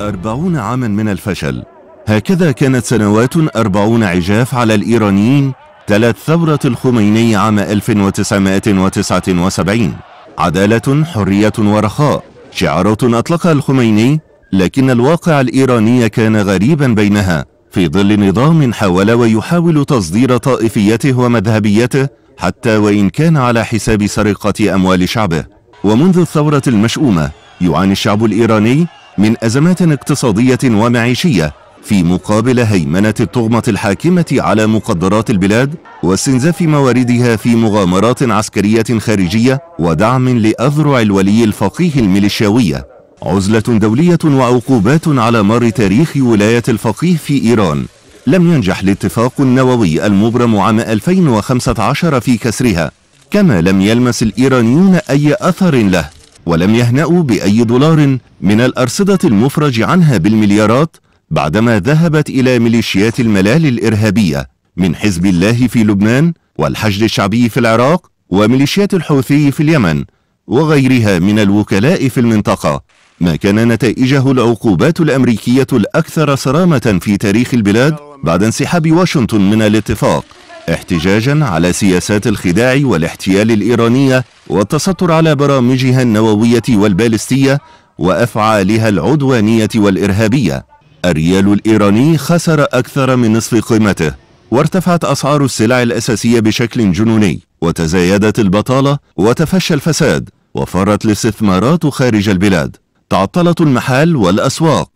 أربعون عاما من الفشل هكذا كانت سنوات أربعون عجاف على الإيرانيين تلت ثورة الخميني عام 1979 عدالة حرية ورخاء شعارات أطلقها الخميني لكن الواقع الإيراني كان غريبا بينها في ظل نظام حاول ويحاول تصدير طائفيته ومذهبيته حتى وإن كان على حساب سرقة أموال شعبه ومنذ الثورة المشؤومة يعاني الشعب الإيراني من أزمات اقتصادية ومعيشية في مقابل هيمنة الطغمة الحاكمة على مقدرات البلاد واستنزاف مواردها في مغامرات عسكرية خارجية ودعم لأذرع الولي الفقيه الميليشياوية عزلة دولية وعقوبات على مر تاريخ ولاية الفقيه في إيران لم ينجح الاتفاق النووي المبرم عام 2015 في كسرها كما لم يلمس الإيرانيون أي أثر له ولم يهنأوا بأي دولار من الأرصدة المفرج عنها بالمليارات بعدما ذهبت إلى ميليشيات الملال الإرهابية من حزب الله في لبنان والحشد الشعبي في العراق وميليشيات الحوثي في اليمن وغيرها من الوكلاء في المنطقة ما كان نتائجه العقوبات الأمريكية الأكثر صرامة في تاريخ البلاد بعد انسحاب واشنطن من الاتفاق احتجاجا على سياسات الخداع والاحتيال الإيرانية والتستر على برامجها النووية والبالستية وأفعالها العدوانية والإرهابية الريال الإيراني خسر أكثر من نصف قيمته وارتفعت أسعار السلع الأساسية بشكل جنوني وتزايدت البطالة وتفشى الفساد وفرت الاستثمارات خارج البلاد تعطلت المحال والأسواق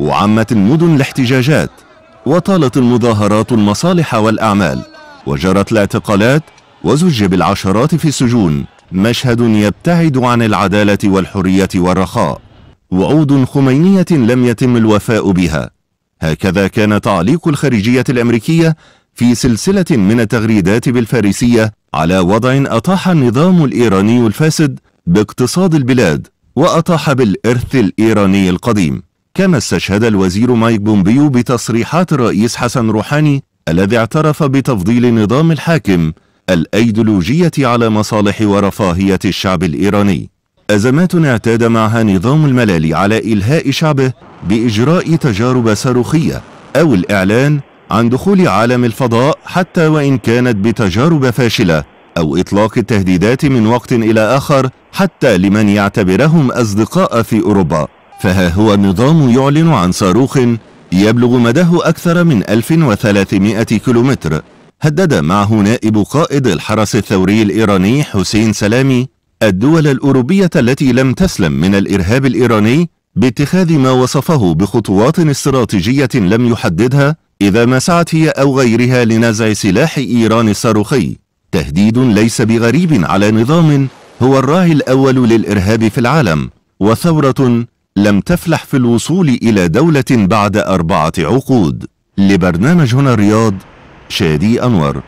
وعمت المدن الاحتجاجات وطالت المظاهرات المصالح والأعمال وجرت الاعتقالات وزج بالعشرات في السجون مشهد يبتعد عن العدالة والحرية والرخاء وعود خمينية لم يتم الوفاء بها هكذا كان تعليق الخارجية الأمريكية في سلسلة من التغريدات بالفارسية على وضع أطاح النظام الإيراني الفاسد باقتصاد البلاد وأطاح بالإرث الإيراني القديم كما استشهد الوزير مايك بومبيو بتصريحات الرئيس حسن روحاني الذي اعترف بتفضيل نظام الحاكم الأيديولوجية على مصالح ورفاهية الشعب الإيراني أزمات اعتاد معها نظام الملالي على إلهاء شعبه بإجراء تجارب صاروخية أو الإعلان عن دخول عالم الفضاء حتى وإن كانت بتجارب فاشلة أو إطلاق التهديدات من وقت إلى آخر حتى لمن يعتبرهم أصدقاء في أوروبا فها هو النظام يعلن عن صاروخ يبلغ مداه أكثر من 1300 كيلومتر هدد معه نائب قائد الحرس الثوري الإيراني حسين سلامي الدول الأوروبية التي لم تسلم من الإرهاب الإيراني باتخاذ ما وصفه بخطوات استراتيجية لم يحددها إذا ما سعت هي أو غيرها لنزع سلاح إيران الصاروخي تهديد ليس بغريب على نظام هو الراعي الأول للإرهاب في العالم وثورة لم تفلح في الوصول إلى دولة بعد أربعة عقود لبرنامج هنا الرياض شادي أنور